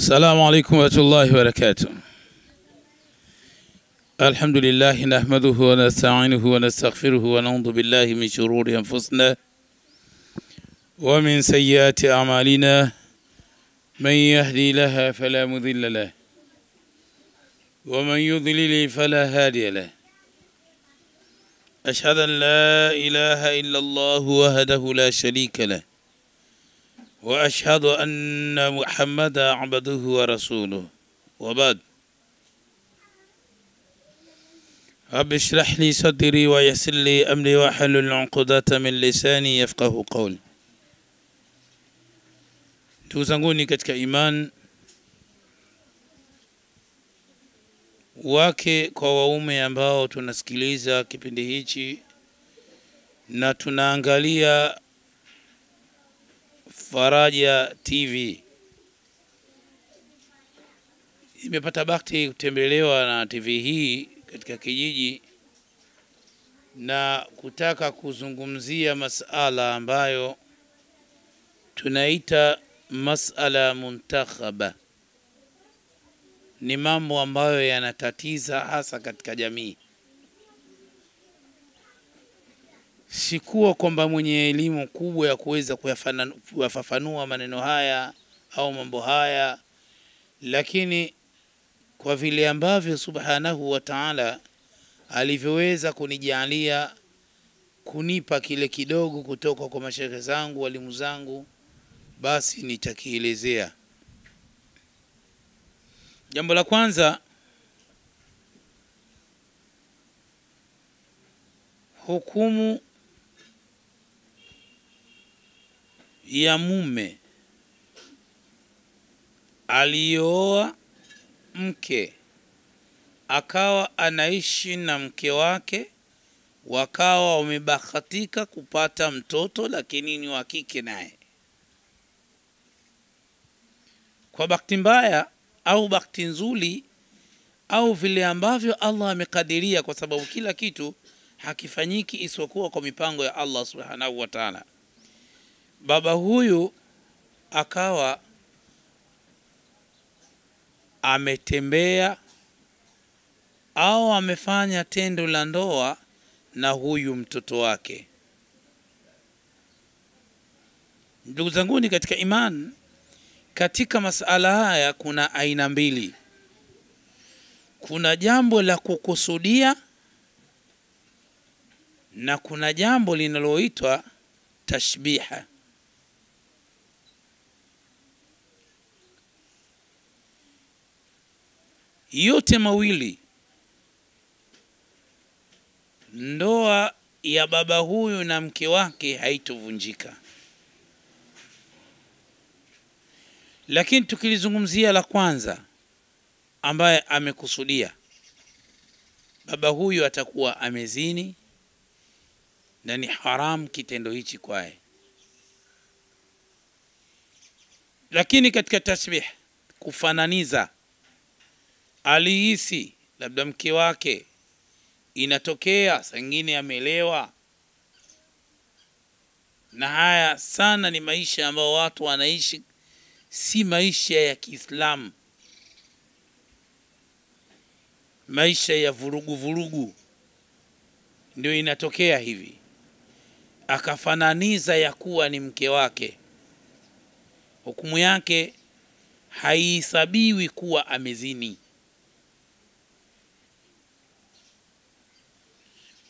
السلام عليكم ورحمة الله وبركاته الحمد لله نحمده ونستعينه ونستغفره ونعوذ بالله من شرور أنفسنا ومن سيئات أعمالنا من يهدي لها فلا مذل له ومن يضلل فلا هادي له أشهد أن لا إله إلا الله وحده لا شريك له واشهد ان محمدا عبده ورسوله وبعد رب اشرح لي صدري ويسر لي امري واحلل عقدة من لساني يفقه قولي ndugu zanguni katika iman wake kwa waume ambao tunasikiliza kipindi hichi na tunaangalia Faraja TV imepata bahati kutembelewa na TV hii katika kijiji na kutaka kuzungumzia masala ambayo tunaita masala muntakhaba, ni mambo ambayo yanatatiza hasa katika jamii. sikuwa kwamba mwenye elimu kubwa ya kuweza kuyafafanua maneno haya au mambo haya, lakini kwa vile ambavyo subhanahu wa taala alivyoweza kunijalia kunipa kile kidogo kutoka kwa mashehe zangu, walimu zangu, basi nitakielezea. Jambo la kwanza hukumu ya mume aliyooa mke akawa anaishi na mke wake, wakawa wamebahatika kupata mtoto, lakini ni wa kike naye. Kwa bahati mbaya au bahati nzuri au vile ambavyo Allah amekadiria, kwa sababu kila kitu hakifanyiki isipokuwa kwa mipango ya Allah subhanahu wa ta'ala baba huyu akawa ametembea au amefanya tendo la ndoa na huyu mtoto wake. Ndugu zanguni katika iman, katika masala haya kuna aina mbili. Kuna jambo la kukusudia na kuna jambo linaloitwa tashbiha. Yote mawili ndoa ya baba huyu na mke wake haitovunjika. Lakini tukilizungumzia la kwanza, ambaye amekusudia baba huyu atakuwa amezini na ni haramu kitendo hichi kwaye. Lakini katika tasbih kufananiza alihisi labda mke wake inatokea sangine amelewa na haya sana ni maisha ambayo watu wanaishi si maisha ya kiislamu maisha ya vurugu vurugu ndio inatokea hivi akafananiza ya kuwa ni mke wake hukumu yake haihesabiwi kuwa amezini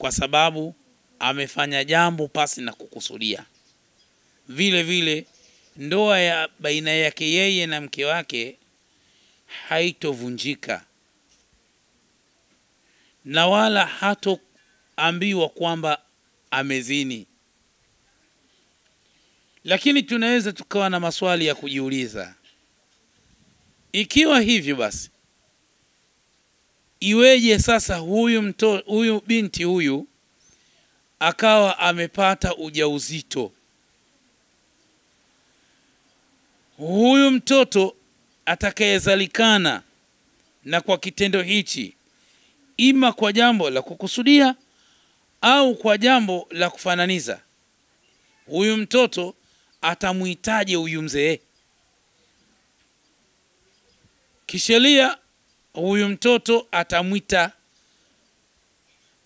kwa sababu amefanya jambo pasi na kukusudia. Vile vile ndoa ya baina yake yeye na mke wake haitovunjika na wala hatoambiwa kwamba amezini. Lakini tunaweza tukawa na maswali ya kujiuliza, ikiwa hivyo basi iweje sasa huyu mto, huyu binti huyu akawa amepata ujauzito huyu mtoto atakayezalikana na kwa kitendo hichi ima kwa jambo la kukusudia au kwa jambo la kufananiza huyu mtoto atamwitaje huyu mzee kisheria huyu mtoto atamwita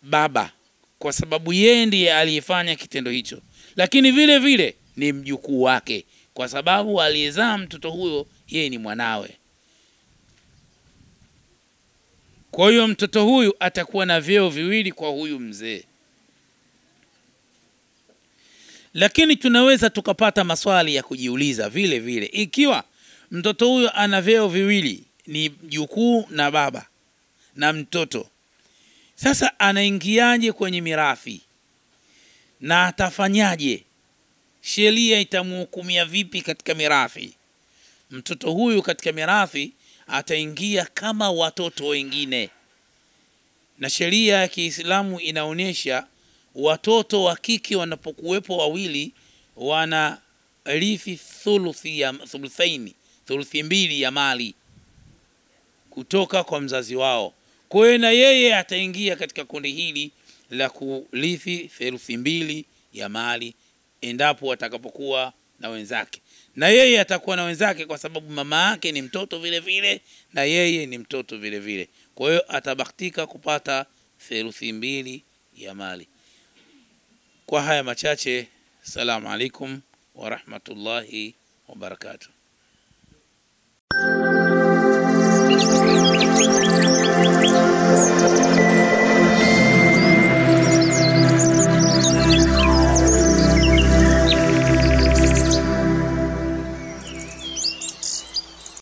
baba kwa sababu yeye ndiye aliyefanya kitendo hicho, lakini vile vile ni mjukuu wake kwa sababu aliyezaa mtoto huyo yeye ni mwanawe. Kwa hiyo mtoto huyu atakuwa na vyeo viwili kwa huyu mzee. Lakini tunaweza tukapata maswali ya kujiuliza vile vile, ikiwa mtoto huyo ana vyeo viwili ni jukuu na baba na mtoto. Sasa anaingiaje kwenye mirathi na atafanyaje? Sheria itamhukumia vipi katika mirathi? Mtoto huyu katika mirathi ataingia kama watoto wengine, na sheria ya Kiislamu inaonyesha watoto wa kike wanapokuwepo wawili wana rithi ya thuluthaini, thuluthi mbili ya mali kutoka kwa mzazi wao. Kwa hiyo na yeye ataingia katika kundi hili la kurithi theluthi mbili ya mali endapo atakapokuwa na wenzake, na yeye atakuwa na wenzake kwa sababu mama yake ni mtoto vile vile na yeye ni mtoto vile vile. Kwa hiyo atabahatika kupata theluthi mbili ya mali. Kwa haya machache, salamu alaikum wa rahmatullahi wa barakatuh.